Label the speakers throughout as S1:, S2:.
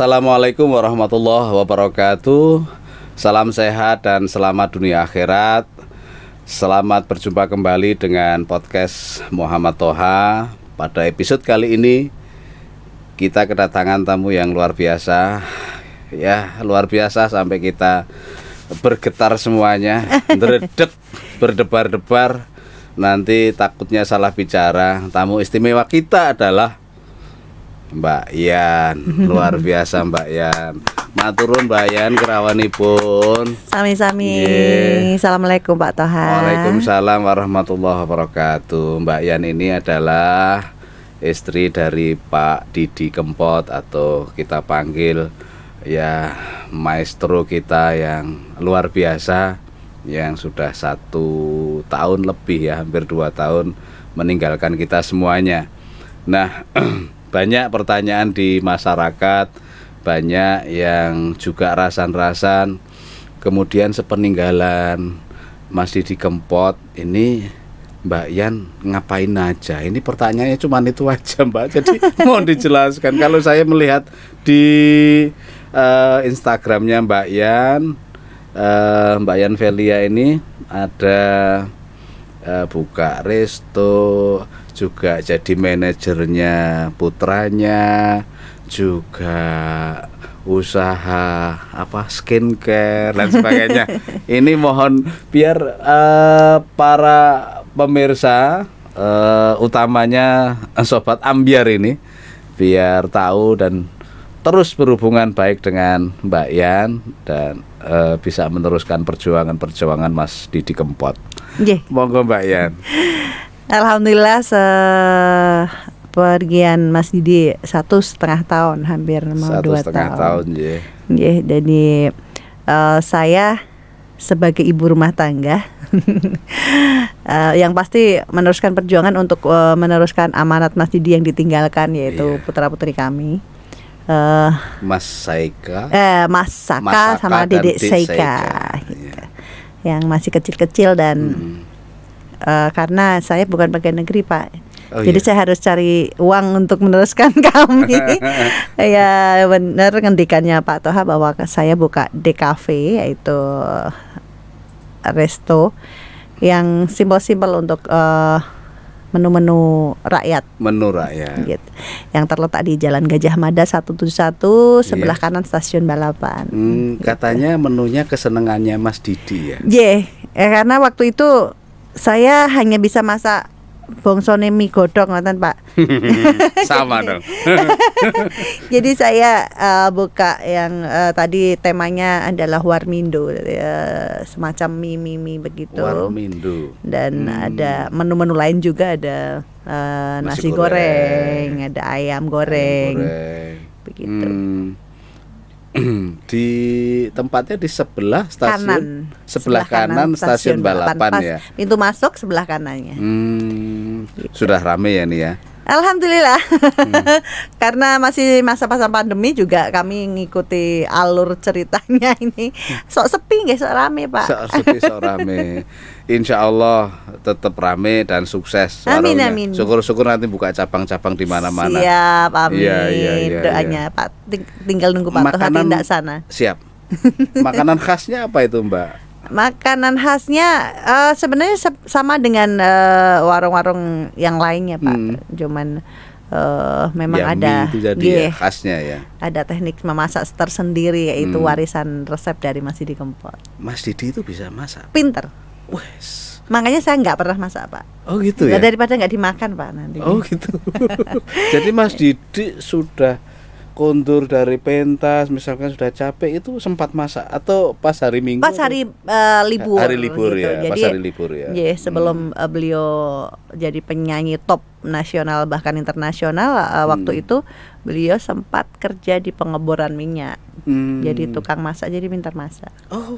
S1: Assalamualaikum warahmatullahi wabarakatuh Salam sehat dan selamat dunia akhirat Selamat berjumpa kembali dengan podcast Muhammad Toha Pada episode kali ini Kita kedatangan tamu yang luar biasa Ya luar biasa sampai kita bergetar semuanya Deredek, berdebar-debar Nanti takutnya salah bicara Tamu istimewa kita adalah Mbak Yan, luar biasa Mbak Yan. Maturun Mbak Yan pun.
S2: Sami-sami. Yeah. Assalamualaikum Pak Toha.
S1: Waalaikumsalam warahmatullahi wabarakatuh. Mbak Yan ini adalah istri dari Pak Didi Kempot atau kita panggil ya maestro kita yang luar biasa yang sudah satu tahun lebih ya hampir dua tahun meninggalkan kita semuanya. Nah banyak pertanyaan di masyarakat, banyak yang juga rasan-rasan, kemudian sepeninggalan masih dikempot ini Mbak Yan ngapain aja? Ini pertanyaannya cuma itu aja Mbak. Jadi mohon dijelaskan. Kalau saya melihat di uh, Instagramnya Mbak Yan, uh, Mbak Yan Velia ini ada uh, buka resto, juga jadi manajernya putranya juga usaha apa skincare dan sebagainya. Ini mohon biar uh, para pemirsa uh, utamanya eh, sobat ambiar ini biar tahu dan terus berhubungan baik dengan Mbak Yan dan uh, bisa meneruskan perjuangan-perjuangan Mas Didi Kempot. Yeah. Monggo Mbak Yan.
S2: Alhamdulillah se pergian Mas Didi satu setengah tahun hampir mau satu dua setengah tahun. tahun yeah. Yeah, jadi uh, saya sebagai ibu rumah tangga uh, yang pasti meneruskan perjuangan untuk uh, meneruskan amanat Mas Didi yang ditinggalkan yaitu yeah. putra putri kami. Uh, Mas Saika, eh, Mas Saka, Mas Saka sama Didi Saika, Saika. Gitu. Yeah. yang masih kecil-kecil dan hmm Eh, karena saya bukan bagian negeri Pak. Oh, Jadi iya. saya harus cari uang untuk meneruskan kami. ya benar ngendikannya Pak Toha bahwa saya buka DKV yaitu resto yang simbol-simbol untuk menu eh, menu-menu rakyat.
S1: Menu rakyat. Gitu.
S2: Yang terletak di Jalan Gajah Mada 171 iya. sebelah yeah. kanan stasiun balapan.
S1: Hmm, gitu. Katanya menunya kesenangannya Mas Didi ya. Iya,
S2: yeah, eh, ya, karena waktu itu saya hanya bisa masak bongsone mie godok nonton Pak.
S1: Sama dong.
S2: Jadi saya uh, buka yang uh, tadi temanya adalah warmindo uh, semacam mie-mie begitu. Warmindo. Dan hmm. ada menu-menu lain juga ada uh, nasi, nasi goreng, goreng, ada ayam goreng. Ayam
S1: goreng. Begitu. Hmm. di tempatnya di sebelah stasiun kanan. sebelah, sebelah kanan, kanan stasiun, stasiun balapan, balapan ya
S2: pintu masuk sebelah kanannya
S1: hmm, gitu. sudah rame ya nih ya
S2: Alhamdulillah. Hmm. Karena masih masa-masa pandemi juga kami ngikuti alur ceritanya ini. Hmm. Sok sepi nggak sok rame, Pak. Sok sepi, sok rame.
S1: Insya Allah tetap rame dan sukses. Amin, warungnya. amin. Syukur-syukur nanti buka cabang-cabang di mana-mana. Siap, iya, amin. Ya, ya, ya, Doanya
S2: ya. Pak, ting tinggal nunggu Pak Tuhan tindak sana.
S1: Siap. Makanan khasnya apa itu, Mbak?
S2: Makanan khasnya uh, sebenarnya sama dengan eh, warung-warung uh, warung yang lainnya Pak, hmm. cuman uh, memang ya, ada itu jadi yeah, ya,
S1: khasnya ya.
S2: Ada teknik memasak tersendiri yaitu hmm. warisan resep dari Mas Didi Kempot.
S1: Mas Didi itu bisa masak.
S2: Pinter. Wes. Makanya saya nggak pernah masak pak.
S1: Oh gitu ya. Daripada
S2: nggak dimakan pak nanti. Oh gitu.
S1: jadi Mas Didi sudah kondur dari pentas misalkan sudah capek itu sempat masak atau pas hari minggu
S2: pas hari uh, libur hari libur gitu. ya jadi, pas hari libur ya yeah, sebelum hmm. Eh, beliau jadi penyanyi top nasional bahkan internasional uh, waktu hmm. itu beliau sempat kerja di pengeboran minyak
S1: hmm. jadi
S2: tukang masak jadi pintar masak oh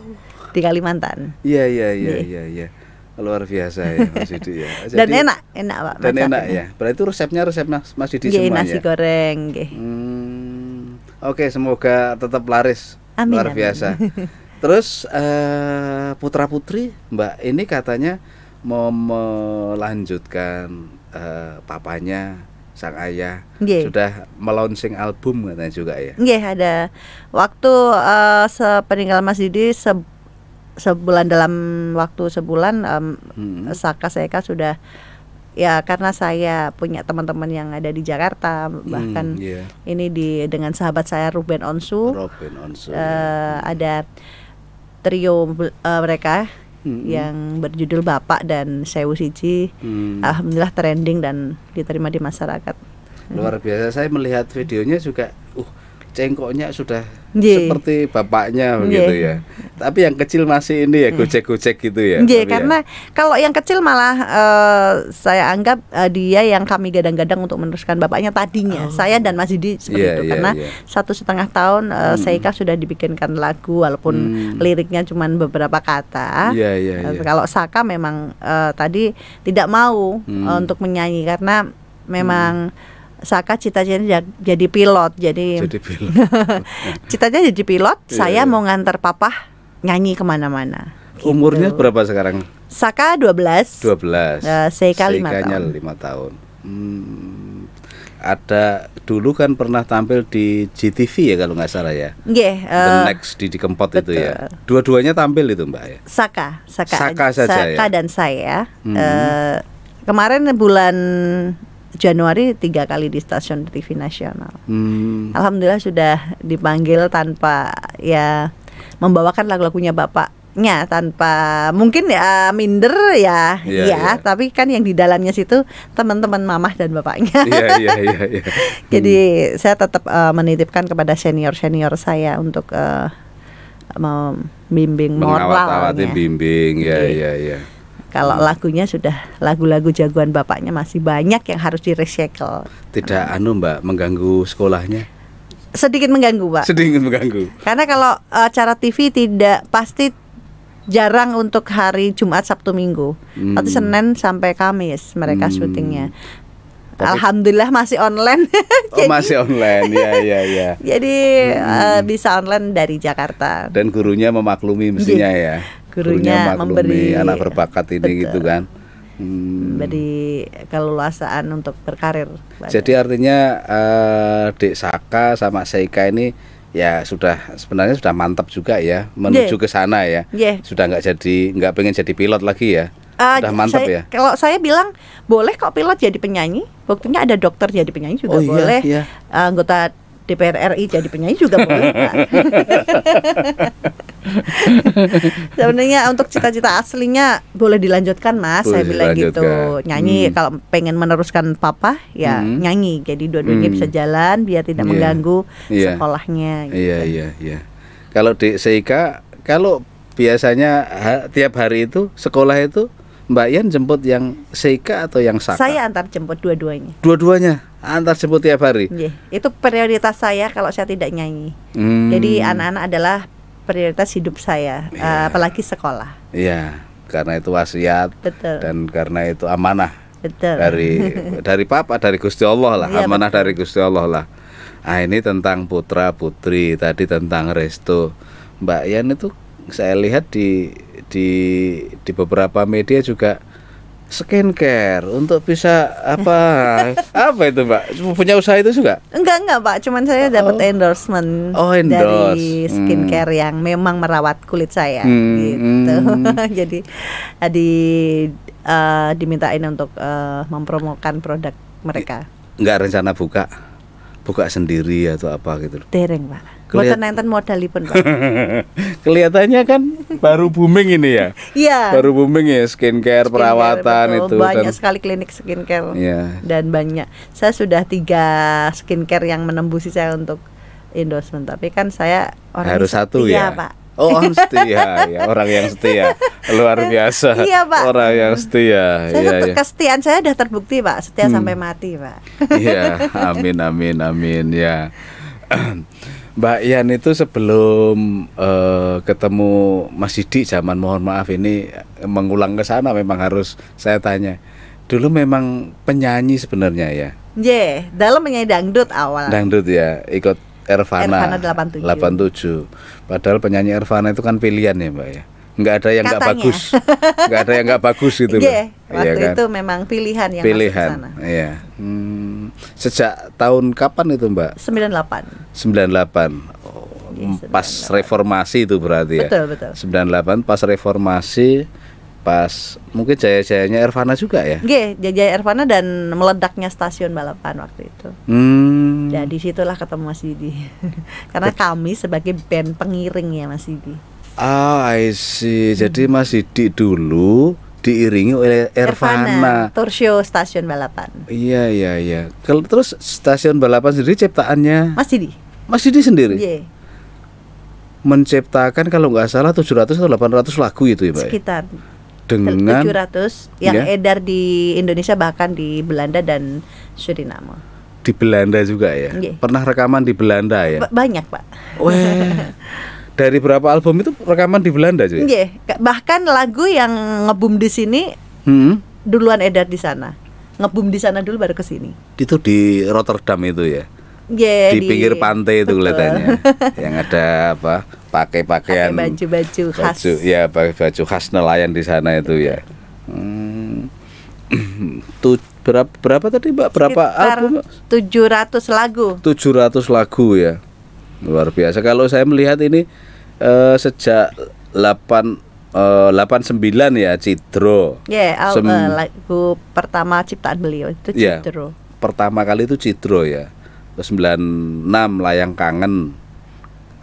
S2: di Kalimantan iya iya iya
S1: iya iya luar biasa ya Mas Didi ya jadi, dan enak enak pak dan enak ini. ya berarti resepnya resep Mas di Didi ya, nasi
S2: goreng hmm.
S1: Oke, semoga tetap laris. Amin, luar biasa. Terus uh, putra putri Mbak ini katanya mau melanjutkan uh, papanya sang ayah yeah. sudah melaunching album katanya juga ya.
S2: Iya ada waktu uh, sepeninggal Mas Didi se sebulan dalam waktu sebulan um, hmm. Saka Seka sudah ya karena saya punya teman-teman yang ada di Jakarta hmm, bahkan mm, iya. yeah. ini di dengan sahabat saya Ruben Onsu,
S1: Ruben Onsu uh, ya. eh, yeah.
S2: ada hmm. trio uh, mereka mm-hmm. yang berjudul Bapak dan Sewu Siji
S1: mm. alhamdulillah
S2: trending dan diterima di masyarakat luar
S1: biasa saya melihat videonya juga uh cengkoknya sudah yeah. seperti bapaknya begitu yeah. ya. Tapi yang kecil masih ini ya kucek-kucek gitu ya. Yeah, karena ya.
S2: kalau yang kecil malah uh, saya anggap uh, dia yang kami gadang-gadang untuk meneruskan bapaknya tadinya. Oh. Saya dan Mas Didi seperti yeah, itu yeah, karena yeah. satu setengah tahun uh, hmm. Seika sudah dibikinkan lagu walaupun hmm. liriknya cuma beberapa kata. Yeah,
S1: iya, iya, yeah, yeah. kalau
S2: Saka memang uh, tadi tidak mau hmm. uh, untuk menyanyi karena memang hmm Saka cita-citanya jadi pilot. Jadi jadi pilot. citanya jadi pilot, yeah. saya iya. mau ngantar papa nyanyi kemana-mana.
S1: Gitu. Umurnya berapa sekarang?
S2: Saka 12.
S1: 12. Uh, Seika 5 tahun. lima tahun. Hmm, ada dulu kan pernah tampil di GTV ya kalau nggak salah ya.
S2: Yeah, uh, The eh,
S1: Next di Kempot itu ya. Dua-duanya tampil itu Mbak ya.
S2: Saka, Saka, Saka saja Saka ya. dan saya. Hmm. Uh, kemarin bulan Januari tiga kali di stasiun TV nasional. Hmm. Alhamdulillah sudah dipanggil tanpa ya membawakan lagu-lagunya bapaknya tanpa mungkin ya minder ya, ya tapi kan yang di dalamnya situ teman-teman mamah dan bapaknya. Iya, hmm. Jadi saya tetap uh, menitipkan kepada senior senior saya untuk uh, eh, membimbing moralnya.
S1: Bimbing ya, ya, ya.
S2: Kalau hmm. lagunya sudah lagu-lagu jagoan bapaknya masih banyak yang harus di direcycle.
S1: Tidak anu Mbak mengganggu sekolahnya?
S2: Sedikit mengganggu, Pak. Sedikit mengganggu. Karena kalau acara TV tidak pasti jarang untuk hari Jumat Sabtu Minggu. Hmm. Tapi Senin sampai Kamis mereka hmm. syutingnya. Tapi, Alhamdulillah masih online. oh jadi,
S1: masih online, ya ya ya. jadi eh, hmm. uh,
S2: bisa online dari Jakarta.
S1: Dan gurunya memaklumi mestinya iya. ya gurunya, gurunya memberi anak berbakat ini betul. gitu kan
S2: hmm. beri keleluasaan untuk berkarir
S1: jadi artinya uh, eh, Dek Saka sama Seika ini ya sudah sebenarnya sudah mantap juga ya menuju yeah. ke sana ya yeah. sudah nggak jadi nggak pengen jadi pilot lagi ya uh, sudah mantap ya
S2: kalau saya bilang boleh kok pilot jadi penyanyi buktinya ada dokter jadi penyanyi juga oh, iya, boleh iya, iya. Uh, anggota DPR RI jadi penyanyi juga boleh kan? Sebenarnya untuk cita-cita aslinya boleh dilanjutkan mas, boleh saya bilang gitu nyanyi hmm. kalau pengen meneruskan papa ya hmm. nyanyi, jadi dua-duanya hmm. bisa jalan biar tidak yeah. mengganggu yeah. sekolahnya. Gitu.
S1: Iya iya iya. Kalau di Seika kalau biasanya ha, tiap hari itu sekolah itu Mbak Ian jemput yang Seika atau yang Saka? Saya
S2: antar jemput dua-duanya.
S1: Dua-duanya antar jemput tiap hari.
S2: Yeah. Itu prioritas saya kalau saya tidak nyanyi.
S1: Hmm. Jadi anak-anak
S2: adalah prioritas hidup saya, yeah. Iya. uh, apalagi sekolah.
S1: Iya, yeah. karena itu wasiat Betul. dan karena itu amanah.
S2: Betul. Dari
S1: dari papa, dari Gusti Allah lah, yeah, iya, amanah betul. dari Gusti Allah lah. Ah ini tentang putra putri tadi tentang resto. Mbak yan itu saya lihat di di di beberapa media juga skincare untuk bisa apa apa itu mbak punya usaha itu juga
S2: enggak enggak pak cuman saya dapat oh. endorsement oh, endorse. dari skincare hmm. yang memang merawat kulit saya hmm. gitu hmm. jadi eh, di uh, dimintain untuk uh, mempromokan produk mereka
S1: enggak rencana buka buka sendiri atau apa gitu
S2: Dereng Pak. Kelihat... nonton modal pun, Pak.
S1: Kelihatannya kan baru booming ini ya. Iya. baru booming ya skincare, skincare perawatan betul. itu. Banyak dan...
S2: sekali klinik skincare. Iya. Dan banyak. Saya sudah tiga skincare yang menembusi saya untuk endorsement, tapi kan saya orang harus satu iya, ya Pak Oh orang oh, setia ya orang
S1: yang setia luar biasa. Iya pak. Orang yang setia. Saya ya,
S2: ya. saya sudah terbukti pak setia hmm. sampai mati pak. Iya amin
S1: amin amin ya. Mbak Ian itu sebelum uh, ketemu Mas Didi zaman mohon maaf ini mengulang ke sana memang harus saya tanya. Dulu memang penyanyi sebenarnya ya.
S2: Ya, yeah, dalam menyanyi dangdut awal.
S1: Dangdut ya, ikut Ervana, Ervana 87. 87. Padahal penyanyi Ervana itu kan pilihan ya, Mbak ya. Enggak ada yang enggak bagus. Enggak ada yang enggak bagus gitu Mbak. Iya, waktu ya kan? itu
S2: memang pilihan yang pilihan. Masuk sana.
S1: Iya. Hmm, sejak tahun kapan itu, Mbak?
S2: 98.
S1: 98. Iya, oh, yeah, pas reformasi itu berarti ya. Betul, betul. 98 pas reformasi pas mungkin jaya-jayanya Ervana juga ya?
S2: Iya, jaya Ervana dan meledaknya stasiun balapan waktu itu.
S1: Hmm. Ya
S2: disitulah ketemu Mas Didi. Karena kami sebagai band pengiring ya Mas Didi.
S1: Ah, I see. Hmm. Jadi Mas Didi dulu diiringi oleh Ervana.
S2: Ervana Stasiun Balapan.
S1: Iya, iya, iya. terus Stasiun Balapan sendiri ciptaannya Mas Didi. Mas Didi sendiri. Yeah menciptakan kalau nggak salah 700 atau 800 lagu itu ya, Pak. Sekitar dengan
S2: 700 yang ya? edar di Indonesia bahkan di Belanda dan Suriname.
S1: Di Belanda juga ya. Yeah. Pernah rekaman di Belanda ya? B
S2: banyak, Pak. Wah.
S1: Dari berapa album itu rekaman di Belanda juga
S2: iya. Yeah. Bahkan lagu yang ngebum di sini hmm? duluan edar di sana. Ngebum di sana dulu baru ke sini.
S1: Itu di Rotterdam itu ya
S2: yeah, di, di pinggir
S1: pantai itu kelihatannya yang ada apa pakai pakaian
S2: baju-baju khas
S1: ya pakai baju khas nelayan di sana itu ya hmm, berapa berapa tadi mbak berapa Sekitar
S2: album 700 lagu
S1: ratus lagu ya luar biasa kalau saya melihat ini uh, sejak 8 delapan uh, eh, sembilan ya Cidro.
S2: Ya, yeah, uh, lagu pertama ciptaan beliau itu ya, Cidro. Yeah,
S1: pertama kali itu Cidro ya. 96 Layang Kangen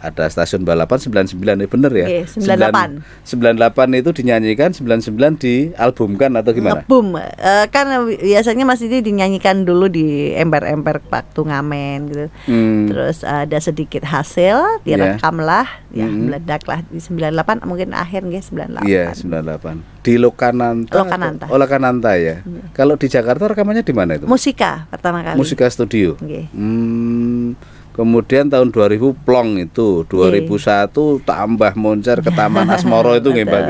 S1: ada stasiun balapan 99 ini eh, bener ya. Oke, 98. 98 itu dinyanyikan, 99 dialbumkan atau gimana?
S2: Album. Uh, eh, kan biasanya Mas ini dinyanyikan dulu di ember-ember waktu ngamen gitu. Hmm. Terus uh, ada sedikit hasil direkamlah, yeah. ya hmm. meledaklah di 98 mungkin akhir nggih 98.
S1: Iya, yeah, 98. Di Lokananta. Lokananta. Oh, Lokananta ya. Hmm. Kalau di Jakarta rekamannya di mana itu?
S2: Musika pertama kali. Musika Studio. Okay.
S1: Hmm Kemudian tahun 2000 plong itu, 2001 okay. tambah moncer ke Taman Asmoro itu nggih Mbak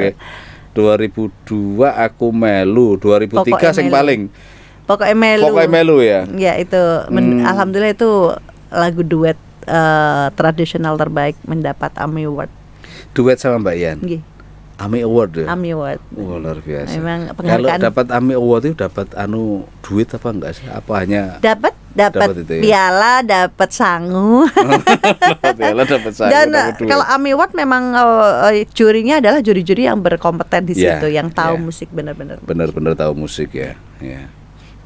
S1: 2002 aku melu, 2003 sing paling
S2: Pokoknya melu. Pokoknya melu ya. Ya itu hmm. alhamdulillah itu lagu duet uh, tradisional terbaik mendapat AMI Award.
S1: Duet sama Mbak Yan. Nggih. AMI Award ya.
S2: AMI Award. Wah, oh, luar
S1: biasa. Memang Kalau dapat AMI Award itu dapat anu duit apa enggak sih? Apa hanya
S2: Dapat dapat ya. piala, dapat sangu.
S1: dapat piala, dapat sangu. Dan kalau kalau
S2: Amiwat memang uh, jurinya adalah juri-juri yang berkompeten di yeah, situ, yang tahu yeah. musik benar-benar.
S1: Benar-benar tahu musik ya. Ya.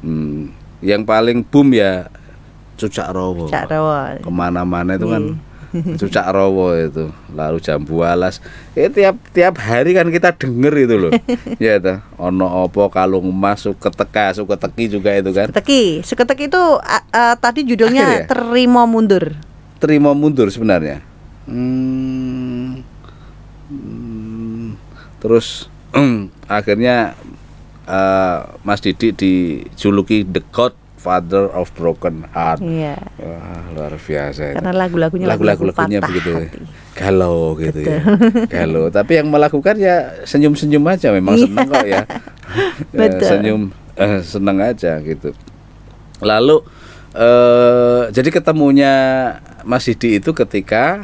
S1: Hmm, yang paling boom ya Cucak Rowo. Cucak
S2: Rowo. Kemana-mana
S1: itu yeah. kan hmm. Cucak Rowo itu, lalu Jambu Alas. Eh tiap tiap hari kan kita denger itu loh. ya itu, ono opo kalung emas suketeka, suketeki juga itu kan. Suketeki,
S2: suketeki itu uh, uh, tadi judulnya ya? Terima Mundur.
S1: Terima Mundur sebenarnya. Hmm, hmm, terus akhirnya uh, Mas Didi dijuluki The God Father of Broken Heart. Yeah. Iya. uh, luar biasa. Karena
S2: lagu-lagunya lagu-lagunya begitu
S1: kalau gitu ya. kalau Tapi yang melakukan ya senyum-senyum aja memang iya. seneng kok ya. ya.
S2: Betul. senyum
S1: eh, seneng aja gitu. Lalu eh, jadi ketemunya Mas Didi itu ketika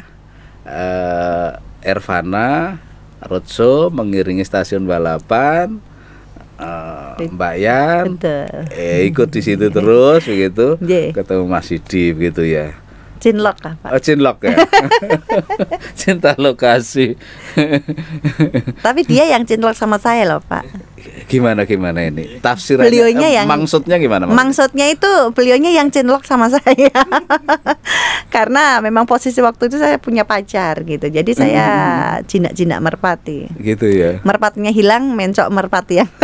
S1: eh, Ervana Rotso mengiringi stasiun balapan eh, Mbak Yan Eh, ikut di situ terus begitu ketemu Mas Sidi begitu ya
S2: Cinlok apa? Pak.
S1: Oh, cinlok ya. Cinta lokasi.
S2: Tapi dia yang cinlok sama saya loh Pak.
S1: Gimana gimana ini? Tafsirannya beliaunya yang maksudnya gimana? Maksudnya?
S2: maksudnya itu beliaunya yang cinlok sama saya. Karena memang posisi waktu itu saya punya pacar gitu. Jadi saya hmm. jinak-jinak merpati. Gitu ya. Merpatinya hilang, mencok merpati yang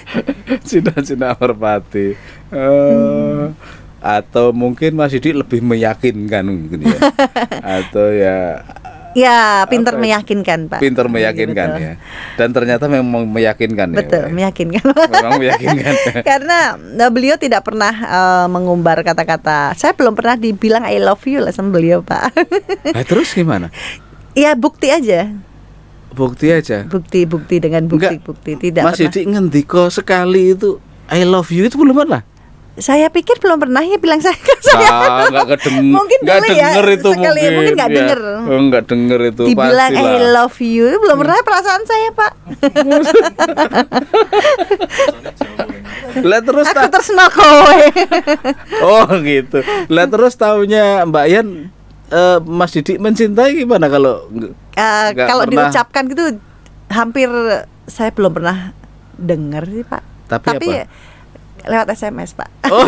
S1: Cina-Cina merpati. Uh, hmm atau mungkin Mas Didi lebih meyakinkan mungkin ya atau ya
S2: ya pinter meyakinkan Pak pinter iya, meyakinkan betul. ya
S1: dan ternyata memang meyakinkan betul ya, Betul,
S2: ya. meyakinkan
S1: memang meyakinkan
S2: karena eh, beliau tidak pernah uh, mengumbar kata-kata saya belum pernah dibilang I love you lah sama beliau Pak
S1: nah, terus gimana
S2: ya bukti aja
S1: bukti aja
S2: bukti bukti dengan bukti Enggak, bukti tidak Mas Yudi
S1: ngendiko sekali itu I love you itu belum pernah
S2: saya pikir belum pernah ya bilang saya ke saya. Nah,
S1: enggak mungkin enggak ya, denger ya, itu sekali, ya, mungkin. mungkin enggak ya. denger. Oh, enggak denger itu Dibilang I
S2: love you belum hmm. pernah ya perasaan saya, Pak.
S1: Lah terus Aku
S2: tersenok kowe.
S1: oh, gitu. Lah terus tahunya Mbak Yan uh, Mas Didik mencintai gimana kalau uh,
S2: kalau pernah... diucapkan gitu hampir saya belum pernah dengar sih Pak. Tapi, Tapi apa? lewat SMS Pak. Oh.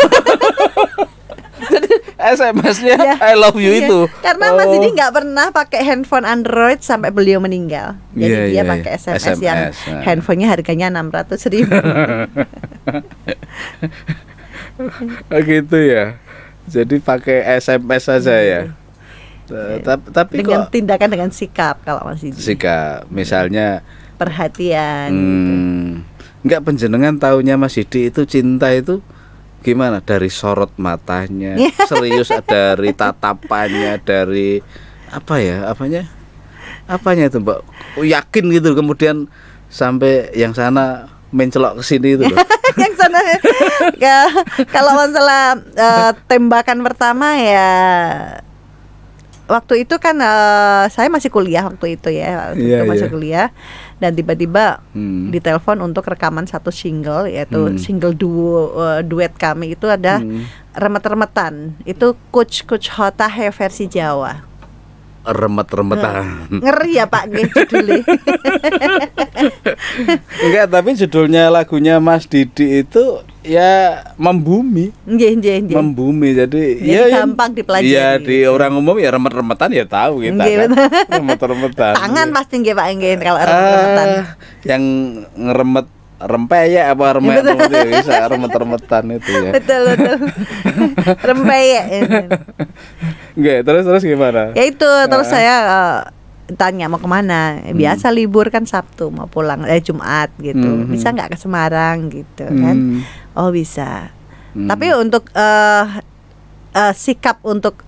S2: SMS-nya ya, I love you iya. itu. Karena oh. Mas Didik nggak pernah pakai handphone Android sampai beliau meninggal.
S1: Jadi yeah, dia yeah, pakai iya. SMS, SMS yang nah.
S2: handphonenya harganya enam ratus ribu.
S1: Oh gitu ya. Jadi pakai SMS saja ya. Iya. Eh, tapi dengan kok,
S2: tindakan dengan sikap kalau masih
S1: Sikap, misalnya
S2: perhatian.
S1: Gitu. Hmm, Enggak penjenengan tahunya Mas Didi itu cinta itu gimana dari sorot matanya, serius dari tatapannya, dari apa ya, apanya? Apanya itu, Mbak? Oh, yakin gitu kemudian sampai yang sana mencelok ke sini itu
S2: yang sana ya, kalau masalah uh, tembakan pertama ya waktu itu kan uh, saya masih kuliah waktu itu ya waktu yeah, itu iya, masih yeah. kuliah dan tiba-tiba hmm. ditelepon untuk rekaman satu single yaitu hmm. single duo uh, duet kami itu ada hmm. remet-remetan itu coach coach Hotah versi Jawa
S1: remet-remetan. Nah,
S2: ngeri ya Pak nggih judulnya.
S1: Enggak, tapi judulnya lagunya Mas Didi itu
S2: ya membumi. Nggih, nggih, nggih.
S1: Membumi. Jadi, jadi ya, ya gampang dipelajari. Iya, di orang umum ya remet-remetan ya tahu kita nggih, kan. remet-remetan.
S2: Tangan pasti nggih Pak nggih kalau ah, remet-remetan. Uh,
S1: yang ngeremet rempeyek ya, apa remek iya, ya, itu bisa remet-remetan itu ya.
S2: Betul betul. rempeyek. Ya,
S1: Enggak, ya. terus terus gimana? Ya itu terus nah. saya
S2: uh, tanya mau kemana hmm. biasa hmm. libur kan Sabtu mau pulang eh Jumat gitu hmm. hmm. bisa nggak ke Semarang gitu kan? hmm. kan oh bisa hmm. tapi untuk uh, uh, sikap untuk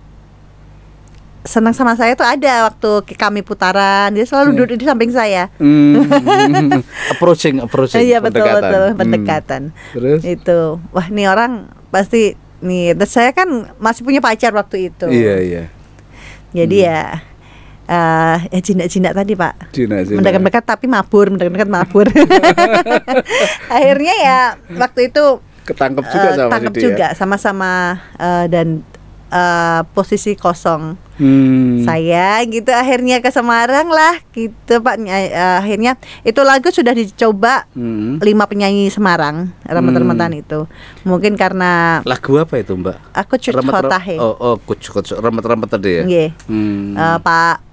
S2: senang sama saya tuh ada waktu kami putaran dia selalu duduk di samping saya
S1: hmm. approaching approaching iya betul pendekatan. betul hmm. pendekatan
S2: terus itu wah nih orang pasti nih dan saya kan masih punya pacar waktu itu iya iya jadi hmm. ya uh, ya jinak-jinak tadi pak mendekat-dekat tapi mabur mendekat-dekat mabur akhirnya ya waktu itu ketangkep juga uh, sama ya? juga sama-sama uh, dan uh, posisi kosong hmm. saya gitu akhirnya ke Semarang lah gitu Pak uh, akhirnya itu lagu sudah dicoba hmm. lima penyanyi Semarang remet-remetan hmm. itu mungkin karena
S1: lagu apa itu Mbak? Aku cuci kotahe oh oh kucu remet-remet tadi ya yeah. hmm. uh,
S2: Pak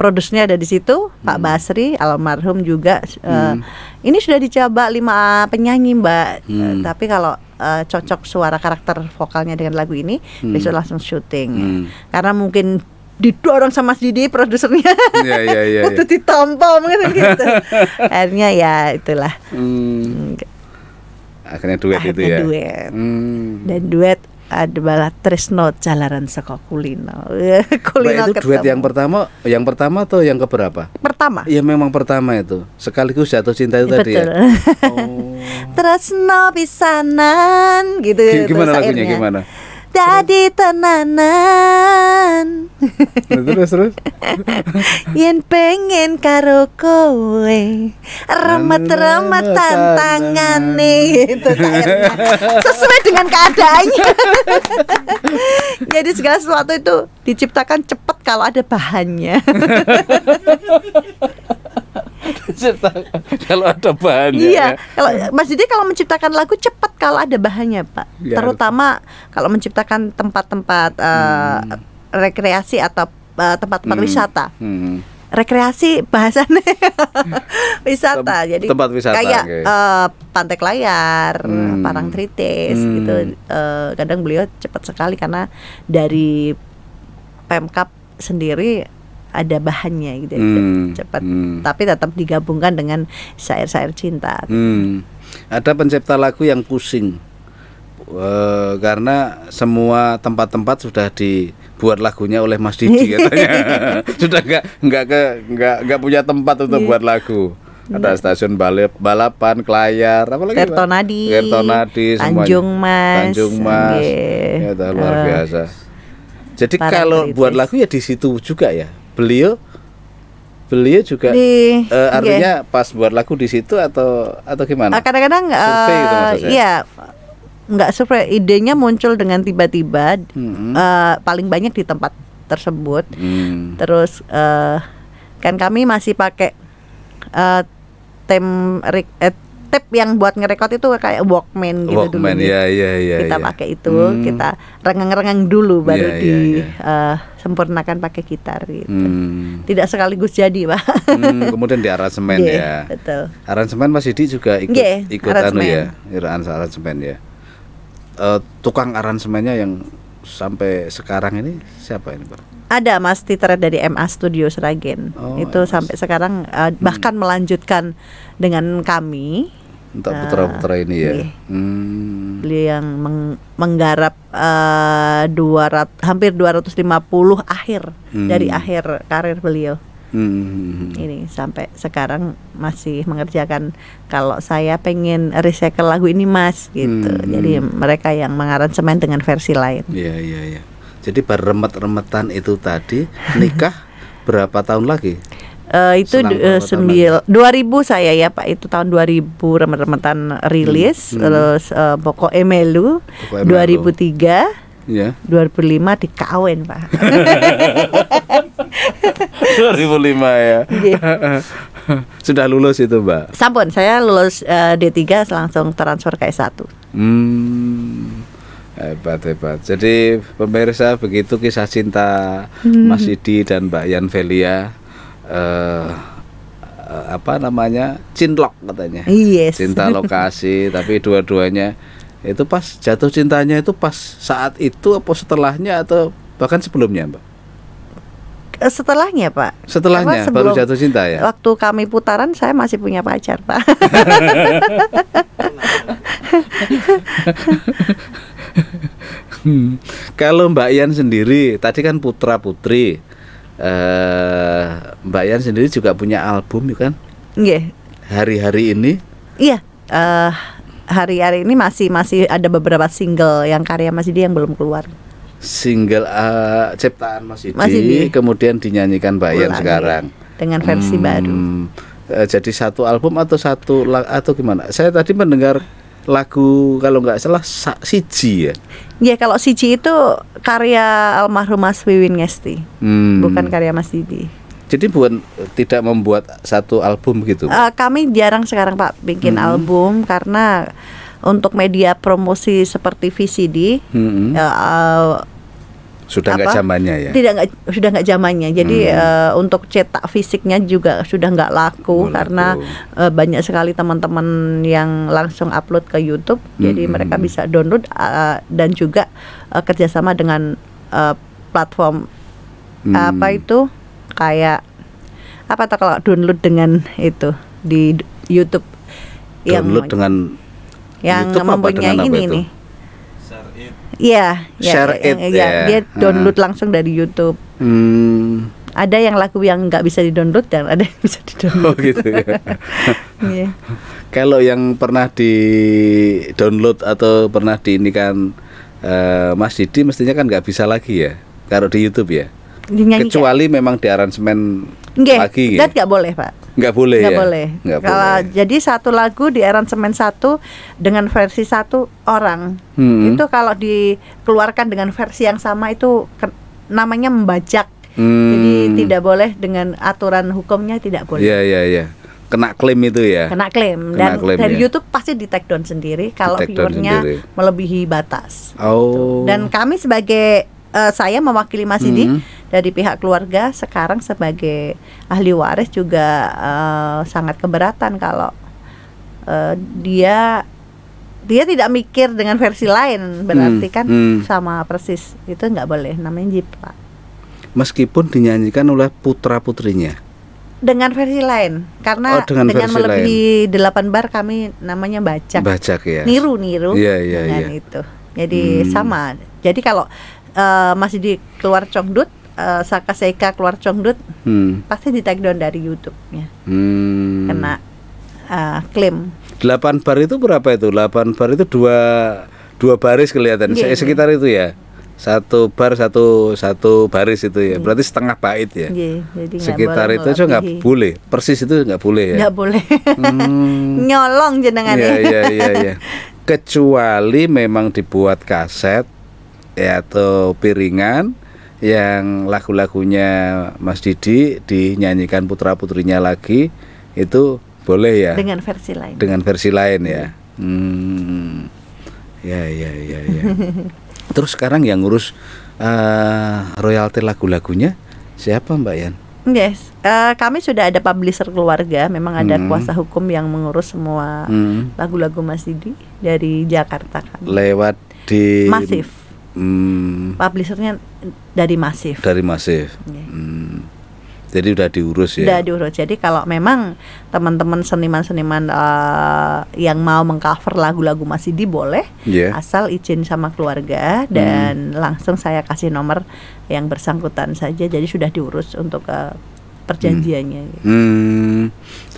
S2: produsnya ada di situ hmm. Pak Basri almarhum juga uh, ini sudah dicoba lima penyanyi Mbak hmm. uh, tapi kalau uh, cocok suara karakter vokalnya dengan lagu ini hmm. besok langsung syuting hmm. karena mungkin didorong sama si Didi produsernya yeah, yeah, yeah, untuk yeah. mungkin gitu akhirnya ya itulah hmm.
S1: hmm. akhirnya duet akhirnya itu ya duet. Hmm.
S2: dan duet adalah Tresno Jalaran Seko Kulino. Iya, kulino Baik, itu ketemu. duet
S1: yang pertama, yang pertama atau yang keberapa? Pertama. Iya memang pertama itu. Sekaligus jatuh cinta itu Betul. Iya, tadi
S2: ya. Oh. Tresno pisanan gitu. Ya, gimana lagunya gimana? Dadi tenanan Terus terus Yen pengen karo kowe Remet-remet tantangan nih gitu, Sesuai dengan keadaannya Jadi segala sesuatu itu diciptakan cepat kalau ada bahannya
S1: kalau ada bahannya. Iya, ya. Mas
S2: Didi kalau menciptakan lagu cepat kalau ada bahannya, Pak. Ya. Terutama kalau menciptakan tempat-tempat uh, hmm. rekreasi atau tempat eh, tempat-tempat hmm. wisata. Hmm. Rekreasi bahasannya wisata. Tem jadi tempat wisata kayak okay. uh, eh, Pantai klayar, hmm. Parang Tritis hmm. gitu. Uh, kadang beliau cepat sekali karena dari Pemkap sendiri ada bahannya gitu, ya. hmm. cepat. Hmm. Tapi tetap digabungkan dengan syair-syair cinta.
S1: Hmm. Ada pencipta lagu yang pusing e, karena semua tempat-tempat sudah dibuat lagunya oleh Mas Didi katanya sudah nggak nggak ke nggak nggak punya tempat untuk iya. buat lagu ada stasiun balap balapan kelayar lagi? Kertonadi Kertonadi Tanjung Mas Tanjung Mas okay. ya luar eh, biasa jadi kalau buat lagu ya di situ juga ya beliau beliau juga di, uh, artinya pas buat lagu di situ atau atau
S2: gimana? Ah, kadang-kadang survei uh, gitu maksudnya. Iya. Enggak survei, idenya muncul dengan tiba-tiba -hmm. uh, paling banyak di tempat tersebut. Hmm. Terus uh, kan kami masih pakai uh, tem eh, yang buat ngerekot itu kayak Walkman gitu Walkman, dulu. Ya,
S1: ya, ya, kita ya. pakai
S2: itu, hmm. kita rengeng-rengeng dulu baru iya, iya, ya, di ya, ya. Uh, sempurnakan pakai gitar gitu.
S1: Hmm. Tidak
S2: sekaligus jadi, Pak. Hmm,
S1: kemudian di aransemen yeah, ya. Betul. Aransemen Mas Didi juga ikut yeah, ikut anu ya, aransemen ya. Uh, tukang aransemennya yang sampai sekarang ini siapa ini, Pak?
S2: Ada Mas Titer dari MA Studio Seragen. Oh, itu MS. sampai sekarang uh, bahkan hmm. melanjutkan dengan kami untuk ah, putra-putra ini ya. Iya.
S1: Hmm.
S2: Beliau yang meng menggarap uh, eh, 200 hampir 250 akhir hmm. dari akhir karir beliau.
S1: Hmm. Ini
S2: sampai sekarang masih mengerjakan kalau saya pengen recycle lagu ini Mas gitu. Hmm. Jadi mereka yang mengaransemen dengan versi lain.
S1: Iya iya iya. Jadi remet remetan itu tadi nikah berapa
S2: tahun lagi? Uh, itu uh, sembil 2000 saya ya Pak itu tahun 2000 remetan rilis hmm. hmm. terus uh, Boko Emelu, 2003 Ya. Yeah. 2005 dikawin pak. 2005
S1: ya. Yeah. Sudah lulus itu mbak?
S2: Sampun, saya lulus uh, eh, D3 langsung transfer ke S1.
S1: Hmm. Hebat hebat. Jadi pemirsa begitu kisah cinta hmm. Mas Idi dan Mbak Yan Velia uh, apa namanya cinlok katanya yes. cinta lokasi tapi dua-duanya itu pas jatuh cintanya itu pas saat itu atau setelahnya atau bahkan sebelumnya mbak
S2: eh, setelahnya pak
S1: setelahnya baru jatuh cinta ya
S2: waktu kami putaran saya masih punya pacar pak
S1: hmm. kalau mbak Ian sendiri tadi kan putra putri uh, Mbak Yan sendiri juga punya album ya kan? Iya. Hari-hari ini?
S2: Iya. Yeah. Uh, hari-hari ini masih masih ada beberapa single yang karya Mas Didi yang belum keluar.
S1: Single uh, ciptaan Mas Didi, Mas Didi. kemudian dinyanyikan Mbak Yan sekarang dengan versi hmm, baru. Eh, jadi satu album atau satu atau gimana? Saya tadi mendengar lagu kalau nggak salah siji ya.
S2: Ya kalau siji itu karya almarhum Mas Wiwin Ngesti,
S1: hmm. bukan karya Mas Didi. Jadi bukan tidak membuat satu album gitu. Uh,
S2: kami jarang sekarang Pak bikin hmm. album karena untuk media promosi seperti VCD. Hmm. Uh, uh, sudah nggak zamannya ya tidak gak, sudah nggak zamannya jadi hmm. uh, untuk cetak fisiknya juga sudah nggak laku karena uh, banyak sekali teman-teman yang langsung upload ke YouTube hmm. jadi mereka bisa download uh, dan juga uh, kerjasama dengan uh, platform hmm. apa itu kayak apa tak kalau download dengan itu di YouTube download yang, dengan yang YouTube mempunyai ini nih Iya, iya, iya, iya, yeah, share yeah, it. yeah. yeah. dia hmm. download hmm. langsung dari YouTube.
S1: Hmm.
S2: Ada yang lagu yang nggak bisa di download dan ada yang bisa di download. Oh gitu ya. yeah.
S1: Kalau yang pernah di download atau pernah di kan uh, eh, Mas Didi mestinya kan nggak bisa lagi ya, kalau di YouTube ya. Dinyanyikan. Kecuali memang di aransemen
S2: lagi, lagi. Nggih, nggak boleh pak.
S1: Nggak boleh. Nggak ya? boleh. Nggak Kalau
S2: boleh. jadi satu lagu di aransemen satu dengan versi satu orang hmm. itu kalau dikeluarkan dengan versi yang sama itu ke, namanya membajak.
S1: Hmm. Jadi tidak
S2: boleh dengan aturan hukumnya tidak boleh. Iya
S1: iya iya. Kena klaim itu ya. Kena
S2: klaim dan klaim, dari ya. YouTube pasti di take down sendiri kalau viewernya melebihi batas.
S1: Oh. Gitu. Dan
S2: kami sebagai uh, saya mewakili Mas Didi. Hmm dari pihak keluarga sekarang sebagai ahli waris juga uh, sangat keberatan kalau uh, dia dia tidak mikir dengan versi lain berarti hmm, kan hmm. sama persis itu nggak boleh namanya jiplak
S1: meskipun dinyanyikan oleh putra putrinya
S2: dengan versi lain karena oh, dengan, dengan melebihi delapan bar kami namanya baca baca ya niru niru iya, yeah, yeah, dengan yeah. itu jadi hmm. sama jadi kalau uh, masih di keluar cokdut uh, Saka Seika keluar Congdut hmm. pasti di take down dari youtube ya
S1: Hmm. Kena
S2: uh, klaim.
S1: delapan bar itu berapa itu? delapan bar itu dua dua baris kelihatan. Yeah, sekitar yeah. itu ya. Satu bar satu satu baris itu ya. Iya. Berarti setengah bait ya.
S2: Yeah, jadi sekitar boleh itu aja nggak
S1: boleh. Persis itu nggak boleh ya. Nggak boleh. hmm.
S2: Nyolong jenengan Iya iya iya
S1: iya. Kecuali memang dibuat kaset ya atau piringan yang lagu-lagunya Mas Didi dinyanyikan putra-putrinya lagi itu boleh ya
S2: dengan versi lain dengan
S1: versi lain ya hmm. ya ya ya ya terus sekarang yang ngurus uh, royalti lagu-lagunya siapa Mbak Yan
S2: Yes, uh, kami sudah ada publisher keluarga. Memang ada hmm. kuasa hukum yang mengurus semua hmm. lagu-lagu hmm. Mas Didi dari Jakarta. Kami.
S1: Lewat di Masif Hmm.
S2: Publishernya dari Masif.
S1: Dari Masif. Yeah. Hmm. Jadi udah diurus ya. Udah
S2: diurus. Jadi kalau memang teman-teman seniman-seniman uh, yang mau mengcover lagu-lagu masih diboleh, boleh, yeah. asal izin sama keluarga hmm. dan hmm. langsung saya kasih nomor yang bersangkutan saja. Jadi sudah diurus untuk uh, perjanjiannya. Hmm. Gitu.
S1: Hmm.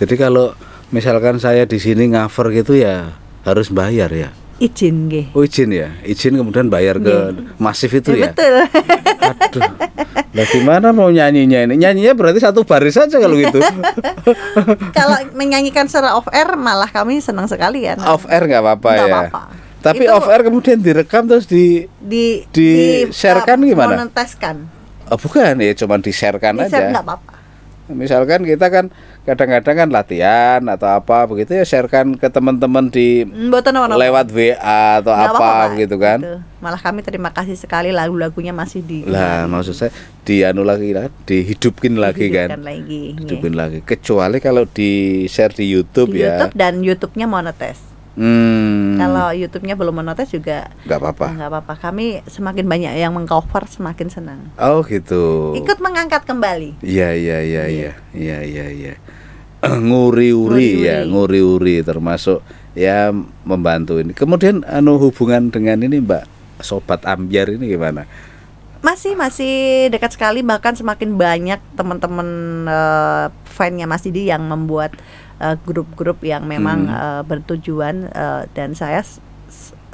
S1: Jadi kalau misalkan saya di sini ngaver gitu ya harus bayar ya
S2: izin nggih.
S1: Oh, izin ya. Izin kemudian bayar ke ke masif itu ya. ya?
S2: Betul.
S1: Aduh. Nah, gimana mau nyanyinya ini? Nyanyinya berarti satu baris saja kalau gitu.
S2: kalau menyanyikan secara off air malah kami senang sekali ya. Off air
S1: nggak apa-apa ya. apa-apa. Tapi itu, off air kemudian direkam terus di
S2: di di, di sharekan uh, gimana? Monetiskan.
S1: Oh, bukan ya, cuman di sharekan di aja. Share, apa-apa misalkan kita kan kadang-kadang kan latihan atau apa begitu ya sharekan ke teman-teman di mm, lewat WA atau apa, apa, gitu kan gitu.
S2: malah kami terima kasih sekali lagu-lagunya masih di lah
S1: maksud saya di anu lagi lah dihidupkin lagi kan. Dihidupkan kan
S2: lagi, hidupin
S1: yeah. lagi kecuali kalau di share di YouTube di ya YouTube
S2: dan YouTube-nya monetes
S1: Hmm. Kalau
S2: YouTube-nya belum menotes juga nggak apa-apa. Nggak apa-apa. Kami semakin banyak yang mengcover semakin senang.
S1: Oh gitu. Ikut
S2: mengangkat kembali.
S1: Iya iya iya iya iya iya. Ya. Nguri-uri ya nguri-uri termasuk ya membantu ini. Kemudian anu hubungan dengan ini Mbak Sobat Ambiar ini gimana?
S2: masih masih dekat sekali bahkan semakin banyak teman-teman uh, eh, fannya Mas Didi yang membuat Eh, grup-grup uh, yang memang hmm. uh, bertujuan uh, dan saya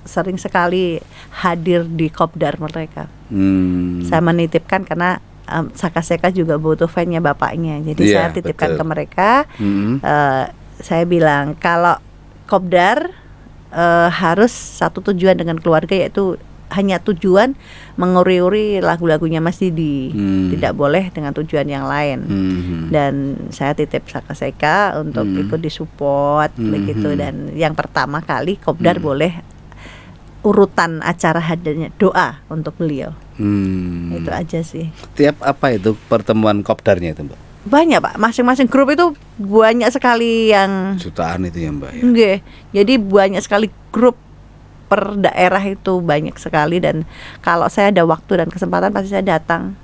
S2: sering sekali hadir di kopdar mereka. Hmm. Saya menitipkan karena um, Seka juga butuh fannya bapaknya, jadi yeah, saya titipkan betul. ke mereka. Hmm. Uh, saya bilang kalau kopdar uh, harus satu tujuan dengan keluarga yaitu hanya tujuan menguri-uri lagu-lagunya Mas Didi. Hmm. Tidak boleh dengan tujuan yang lain. Hmm. Dan saya titip Saka Seka untuk hmm. ikut disupport hmm. begitu hmm. dan yang pertama kali Kopdar hmm. boleh urutan acara hadirnya doa untuk beliau.
S1: Hmm. Itu
S2: aja sih.
S1: Tiap apa itu pertemuan Kopdarnya itu, Mbak?
S2: banyak pak masing-masing grup itu banyak sekali yang
S1: jutaan itu ya mbak
S2: ya jadi banyak sekali grup per daerah itu banyak sekali dan kalau saya ada waktu dan kesempatan pasti saya datang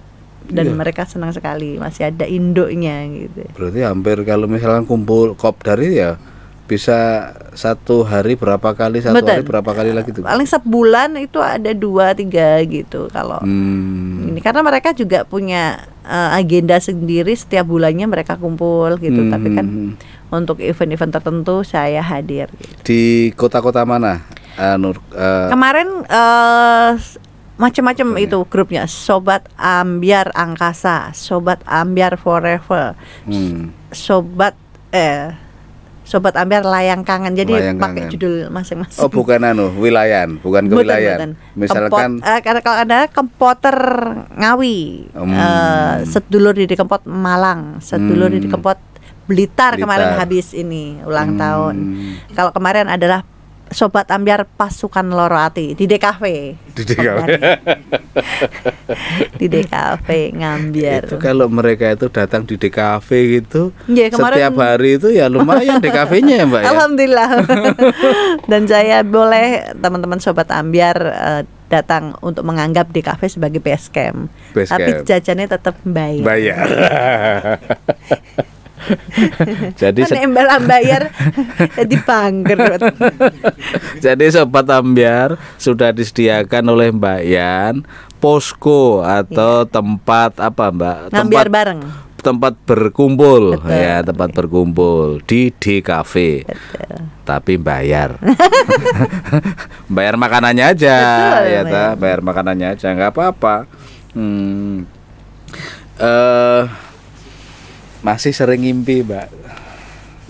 S2: dan iya. mereka senang sekali masih ada indonya gitu.
S1: Berarti hampir kalau misalnya kumpul kop dari ya bisa satu hari berapa kali satu Betul. hari berapa kali lagi tuh paling
S2: sebulan itu ada dua tiga gitu kalau hmm. ini karena mereka juga punya uh, agenda sendiri setiap bulannya mereka kumpul gitu hmm. tapi kan hmm. untuk event-event tertentu saya hadir gitu.
S1: di kota-kota mana uh, Nur, uh,
S2: kemarin uh, macam-macam itu grupnya sobat ambiar angkasa sobat ambiar forever hmm. sobat eh sobat ambiar layang kangen jadi layang pakai kangen. judul masing-masing oh bukan
S1: anu wilayan bukan ke wilayah misalkan Kempot,
S2: uh, kalau ada kempoter ngawi hmm. uh, sedulur di kempot malang sedulur hmm. di kempot Blitar, Blitar kemarin habis ini ulang hmm. tahun. Kalau kemarin adalah Sobat Ambiar Pasukan Loro Ati di DKV. Di DKV.
S1: di
S2: DKV ngambiar. Itu
S1: kalau mereka itu datang di DKV gitu ya, kemarin, setiap hari itu ya lumayan DKV-nya ya, Mbak ya.
S2: Alhamdulillah. Dan saya boleh teman-teman Sobat Ambiar uh, datang untuk menganggap DKV sebagai base camp. Tapi jajannya tetap bayar. Bayar.
S1: jadi kan embal ambayar
S2: jadi pangger
S1: jadi sobat ambiar sudah disediakan oleh Mbak Yan posko atau ya. tempat apa Mbak ambiar tempat bareng tempat berkumpul Betul. ya tempat berkumpul di di kafe. tapi bayar bayar makanannya aja Betul, ya ta bayar makanannya aja nggak apa-apa hmm. uh, masih sering ngimpi, Mbak.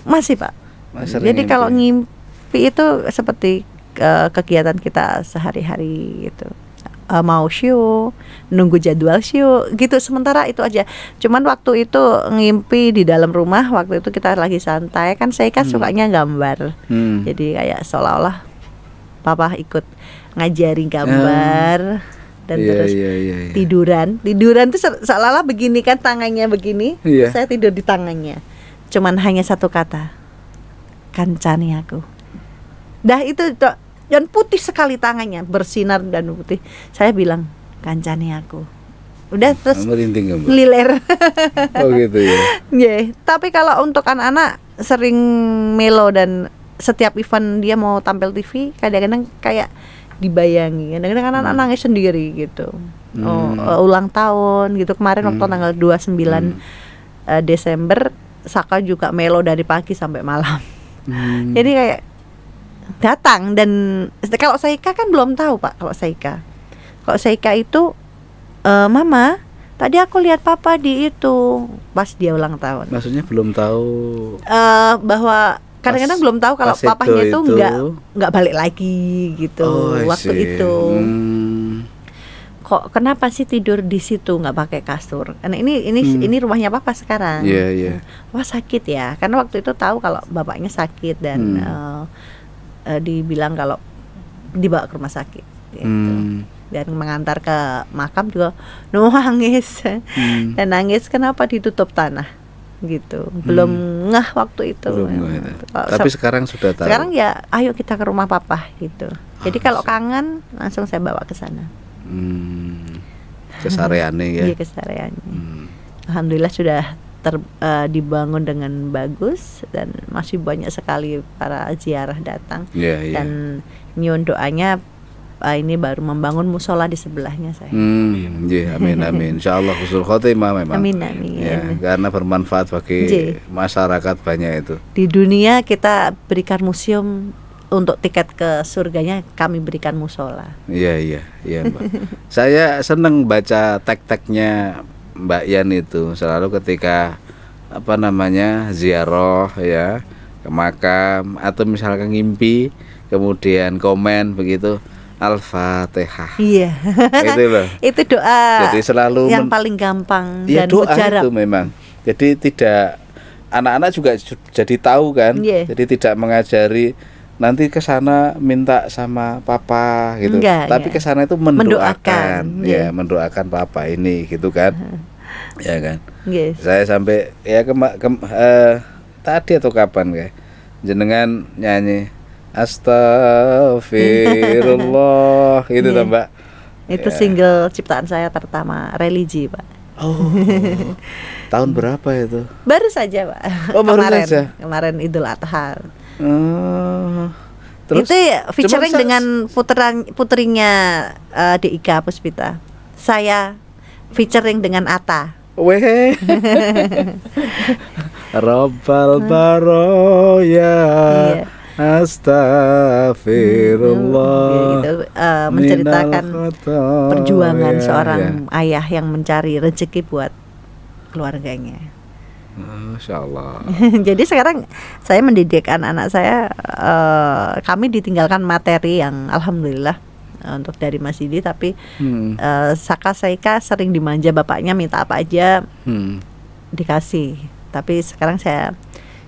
S1: Masih, Pak. Masih Jadi ngimpi. kalau
S2: ngimpi itu seperti uh, kegiatan kita sehari-hari gitu. Uh, mau show, nunggu jadwal show gitu sementara itu aja. Cuman waktu itu ngimpi di dalam rumah, waktu itu kita lagi santai kan saya kan hmm. sukanya gambar. Hmm. Jadi kayak seolah-olah papa ikut ngajari gambar. Hmm dan yeah, terus yeah, yeah, yeah. tiduran tiduran tuh seolah begini kan tangannya begini yeah. saya tidur di tangannya cuman hanya satu kata kancani aku dah itu dan putih sekali tangannya bersinar dan putih saya bilang kancani aku udah terus liler oh gitu ya yeah. tapi kalau untuk anak-anak sering melo dan setiap event dia mau tampil TV kadang-kadang kayak dibayangi kadang-kadang anak-anak nangis hmm. sendiri gitu hmm. oh, eh, ulang tahun gitu kemarin hmm. waktu tanggal 29 hmm. uh, Desember Saka juga melo dari pagi sampai malam hmm. jadi kayak datang dan kalau Saika kan belum tahu pak kalau Saika kalau Saika itu e, mama tadi aku lihat papa di itu pas dia ulang tahun
S1: maksudnya belum tahu
S2: uh, bahwa kadang-kadang belum tahu kalau papahnya itu, itu nggak nggak balik lagi gitu oh, waktu see. itu
S1: hmm.
S2: kok kenapa sih tidur di situ nggak pakai kasur karena ini ini hmm. ini rumahnya papa sekarang yeah, yeah. wah sakit ya karena waktu itu tahu kalau bapaknya sakit dan hmm. uh, uh, dibilang kalau dibawa ke rumah sakit gitu.
S1: hmm
S2: dan mengantar ke makam juga nangis hmm. dan nangis kenapa ditutup tanah gitu hmm. belum hmm. ngeh waktu itu, belum ngeh tapi sekarang sudah tahu sekarang ya ayo kita ke rumah papa gitu ah, jadi kalau kangen langsung saya bawa ke sana
S1: hmm. kesareane hmm. ya iya,
S2: kesareane hmm. alhamdulillah sudah ter, uh, dibangun dengan bagus dan masih banyak sekali para ziarah datang yeah, yeah. dan nyun doanya uh, ini baru membangun musola di sebelahnya saya.
S1: Hmm, ya, amin amin. Insya Allah husnul khotimah memang. Amin amin. Ya, karena bermanfaat bagi Jih. masyarakat banyak itu.
S2: Di dunia kita berikan museum untuk tiket ke surganya kami berikan musola.
S1: Iya iya iya Mbak. saya seneng baca tek-teknya Mbak Yan itu selalu ketika apa namanya ziarah ya ke makam atau misalkan ngimpi kemudian komen begitu Al-Fatihah.
S2: Iya. itu loh. itu doa. Jadi selalu yang paling gampang ya, dan doa mujarab. itu
S1: memang. Jadi tidak anak-anak juga jadi tahu kan. Yeah. Jadi tidak mengajari nanti ke sana minta sama papa gitu. Enggak, Tapi iya. ke sana itu mendoakan, mendoakan ya, ya mendoakan papa ini gitu kan. Ya kan. Yes. Saya sampai ya ke, ke uh, eh, tadi atau kapan kayak jenengan nyanyi Astagfirullah gitu yeah. Iya. Mbak.
S2: Itu yeah. single ciptaan saya pertama religi Pak. Oh.
S1: tahun berapa itu?
S2: Baru saja Pak. Oh, baru kemarin, saja. Kemarin Idul Adha. Uh, terus itu ya, featuring saya... dengan puterang, putrinya uh, eh, Ika Puspita. Saya featuring dengan Ata.
S1: Weh. Robbal baroya. Iya. Astagfirullah. Hmm, iya, gitu, uh, menceritakan perjuangan iya, seorang
S2: ya. ayah yang mencari rezeki buat keluarganya.
S1: Masya Allah.
S2: Jadi sekarang saya mendidik anak-anak saya, uh, kami ditinggalkan materi yang alhamdulillah eh, untuk dari Mas Didi, tapi hmm. uh, Saka Saika sering dimanja bapaknya minta apa aja hmm. dikasih. Tapi sekarang saya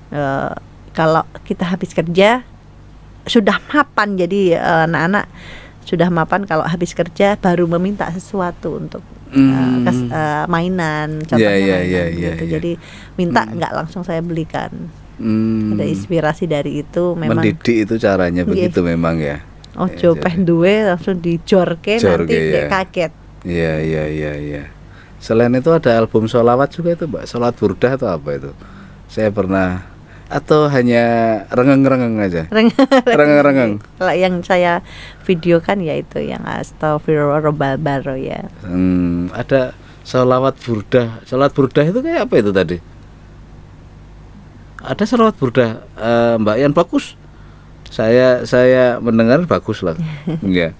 S2: uh, kalau kita habis kerja sudah mapan jadi anak eh, anak-anak sudah mapan kalau habis kerja baru meminta sesuatu untuk
S1: mm. uh, uh,
S2: mainan iya, contohnya yeah, yeah, yeah, gitu. yeah. Iya. jadi minta hmm. nggak mm. langsung saya belikan
S1: mm. ada
S2: inspirasi dari itu memang
S1: mendidik itu caranya yeah. begitu memang ya
S2: Oh ya, pengen duwe langsung dijorke nanti ya. kaget
S1: iya iya iya iya selain itu ada album sholawat juga itu mbak solat burdah atau apa itu saya pernah atau hanya rengeng-rengeng aja?
S2: Rengeng-rengeng. Kalau yang saya videokan yaitu yang Astaghfirullahaladzim ya.
S1: Hmm, ada sholawat burdah. Sholawat burdah itu kayak apa itu tadi? Ada sholawat burdah uh, Mbak Iyan bagus. Saya saya mendengar bagus lah. Iya.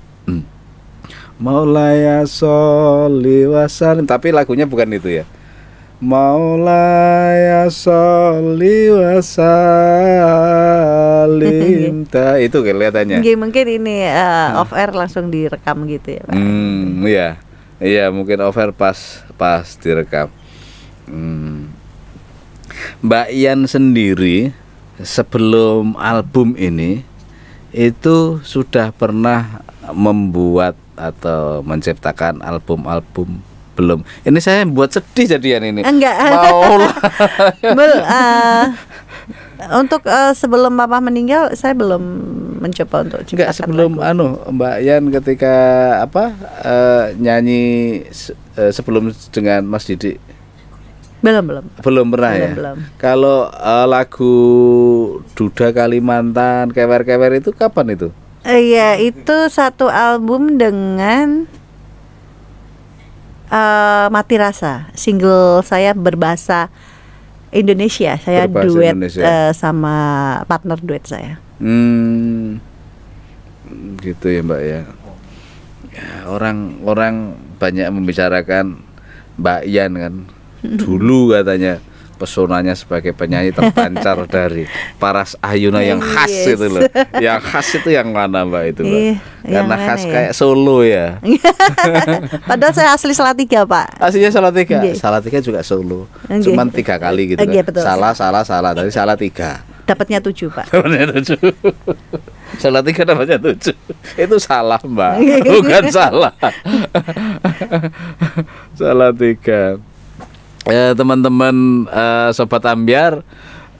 S1: Maulaya soli Tapi lagunya bukan itu ya. Maulaya sholli wa salim ta itu kelihatannya. Mungkin,
S2: mungkin ini uh, off air langsung direkam gitu ya,
S1: Pak. Hmm, iya. Iya, mungkin off air pas pas direkam. Hmm. Mbak Ian sendiri sebelum album ini itu sudah pernah membuat atau menciptakan album-album belum. Ini saya buat sedih jadian ini. Enggak. Mau.
S2: Bel, uh, untuk uh, sebelum papa meninggal saya belum mencoba untuk
S1: enggak sebelum lagu. anu Mbak Yan ketika apa uh, nyanyi uh, sebelum dengan Mas Didi belum belum belum pernah belum, ya belum. kalau uh, lagu Duda Kalimantan kewer-kewer itu
S2: kapan itu Iya, uh, itu satu album dengan uh, mati rasa single saya berbahasa Indonesia saya berbahasa duet Indonesia. Uh, sama partner duet saya
S1: hmm, gitu ya mbak ya orang-orang ya, banyak membicarakan Mbak Ian kan dulu katanya pesonanya sebagai penyanyi terpancar dari paras Ayuna yang khas yes. itu loh. Yang khas itu yang mana Mbak itu Mbak? Eh, Karena khas ya? kayak Solo ya.
S2: Padahal saya asli Salatiga, Pak. Aslinya Salatiga. Okay.
S1: Salatiga juga Solo. Okay. Cuman tiga kali gitu okay, kan. Betul. Salah, salah, salah. Dari salah tiga.
S2: Dapatnya tujuh, Pak. Dapatnya
S1: tujuh. Salah tiga dapatnya tujuh Itu salah mbak Bukan salah Salah tiga Eh, teman-teman uh, uh, sobat ambiar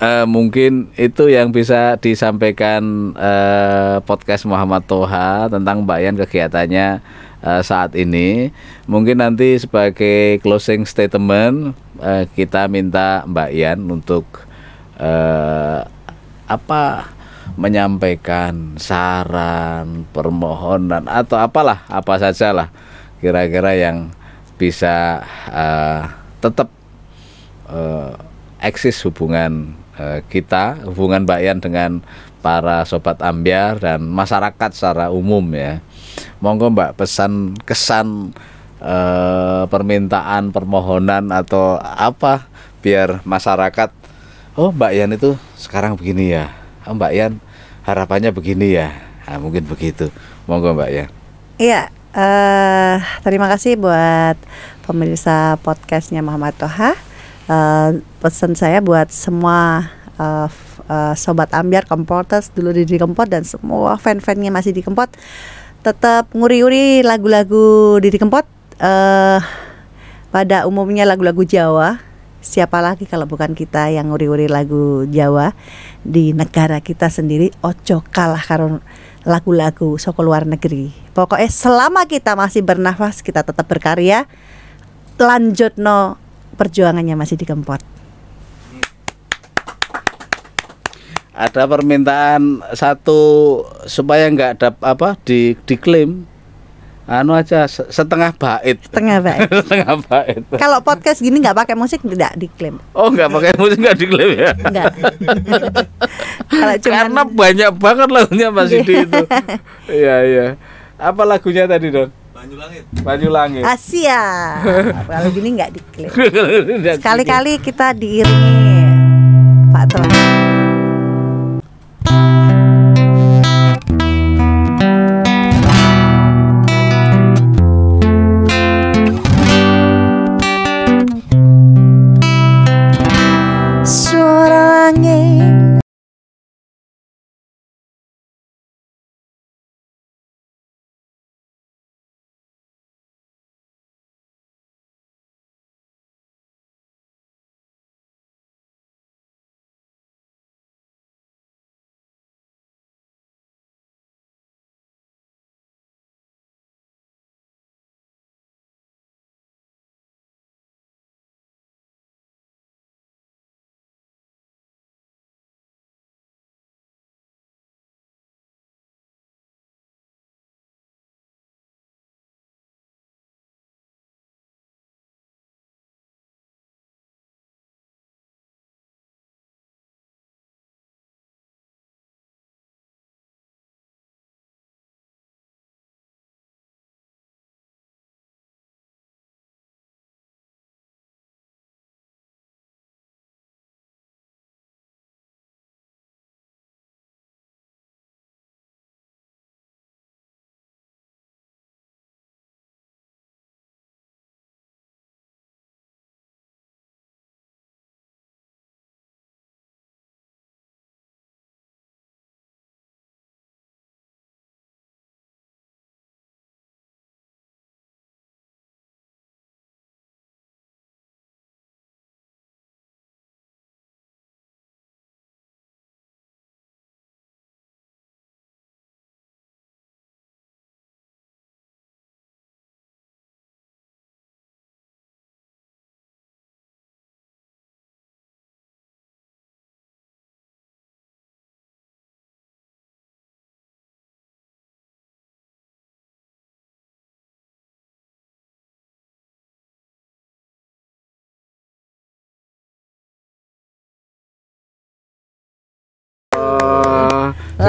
S1: uh, mungkin itu yang bisa disampaikan uh, podcast Muhammad Toha tentang Mbak kegiatannya uh, saat ini. Mungkin nanti sebagai closing statement uh, kita minta Mbak Ian untuk uh, apa menyampaikan saran, permohonan atau apalah apa sajalah kira-kira yang bisa uh, tetap uh, eksis hubungan uh, kita, hubungan Mbak Yan dengan para sobat ambiar dan masyarakat secara umum ya. Monggo Mbak pesan kesan uh, permintaan, permohonan atau apa biar masyarakat oh Mbak Yan itu sekarang begini ya. Oh, Mbak Yan harapannya begini ya. Nah, mungkin begitu. Monggo Mbak Yan.
S2: Iya, uh, terima kasih buat pemirsa podcastnya Muhammad Toha Eh, pesan saya buat semua uh, uh, sobat ambiar komporters dulu di, di Kempot dan semua fan-fannya masih di Kempot tetap nguri-uri lagu-lagu di Kempot uh, pada umumnya lagu-lagu Jawa siapa lagi kalau bukan kita yang nguri uri lagu Jawa di negara kita sendiri ojo kalah karun lagu-lagu soko luar negeri pokoknya selama kita masih bernafas kita tetap berkarya lanjut no perjuangannya masih dikempot.
S1: Ada permintaan satu supaya nggak ada apa di diklaim anu aja setengah bait
S2: setengah bait
S1: setengah bait kalau
S2: podcast gini nggak pakai musik tidak diklaim
S1: oh nggak pakai musik nggak diklaim ya nggak cuman... karena banyak banget lagunya masih di itu iya iya apa lagunya tadi dong Banyu Langit. Asia.
S2: Kalau gini nggak diklik. Sekali-kali kita diiringi Pak Telang.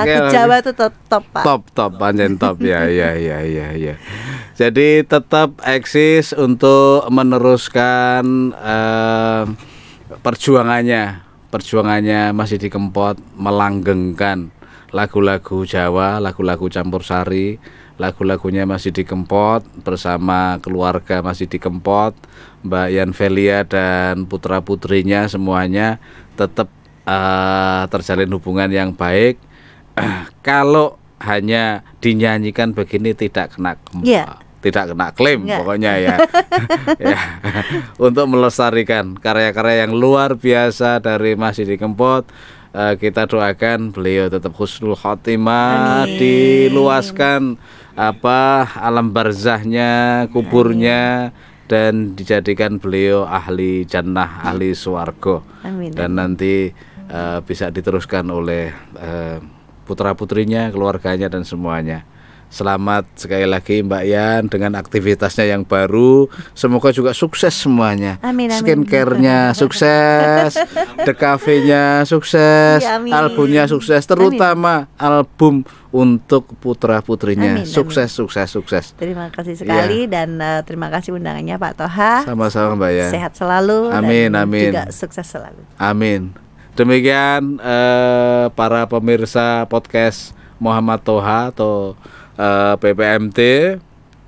S2: laki Jawa itu top top pak.
S1: Top top panjen top ya ya ya ya ya. Jadi tetap eksis untuk meneruskan uh, perjuangannya, perjuangannya masih dikempot melanggengkan lagu-lagu Jawa, lagu-lagu campur sari, lagu-lagunya masih dikempot bersama keluarga masih dikempot, Mbak Yan Velia dan putra putrinya semuanya tetap uh, terjalin hubungan yang baik kalau hanya dinyanyikan begini tidak kena gempa. Yeah. Tidak kena klaim yeah. pokoknya ya. ya. Untuk melestarikan karya-karya yang luar biasa dari Mas Didi Kempot eh, kita doakan beliau tetap khusnul khotimah Amin. diluaskan apa alam barzahnya kuburnya Amin. dan dijadikan beliau ahli jannah ahli suwargo dan nanti uh, bisa diteruskan oleh eh, putra-putrinya, keluarganya dan semuanya. Selamat sekali lagi Mbak Yan dengan aktivitasnya yang baru. Semoga juga sukses semuanya. Amin, amin. Skincare-nya sukses, dekafenya sukses, ya, amin. albumnya sukses, terutama amin. album untuk putra putrinya. Amin, sukses, sukses, sukses.
S2: Terima kasih sekali ya. dan uh, terima kasih undangannya Pak Toha.
S1: Sama-sama Mbak Yan. Sehat
S2: selalu. Amin, amin. Juga sukses selalu.
S1: Amin. Demikian eh, para pemirsa podcast Muhammad Toha atau eh, PPMT.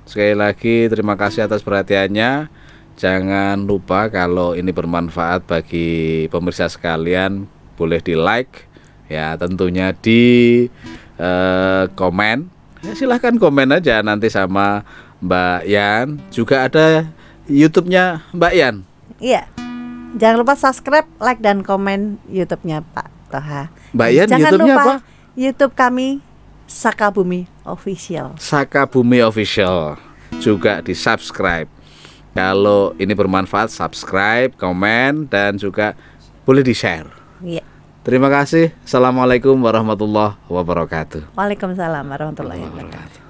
S1: Sekali lagi terima kasih atas perhatiannya. Jangan lupa kalau ini bermanfaat bagi pemirsa sekalian boleh di like ya tentunya di eh, komen. Ya, silahkan komen aja nanti sama Mbak Yan. Juga ada YouTube-nya Mbak Yan.
S2: Iya. Jangan lupa subscribe, like dan komen YouTube-nya Pak Toha. Bayan, Jangan youtube lupa apa? YouTube kami Saka Bumi Official.
S1: Saka Bumi Official juga di subscribe. Kalau ini bermanfaat, subscribe, komen, dan juga boleh di share. Iya. Terima kasih. Assalamualaikum warahmatullahi wabarakatuh.
S2: Waalaikumsalam warahmatullahi wabarakatuh.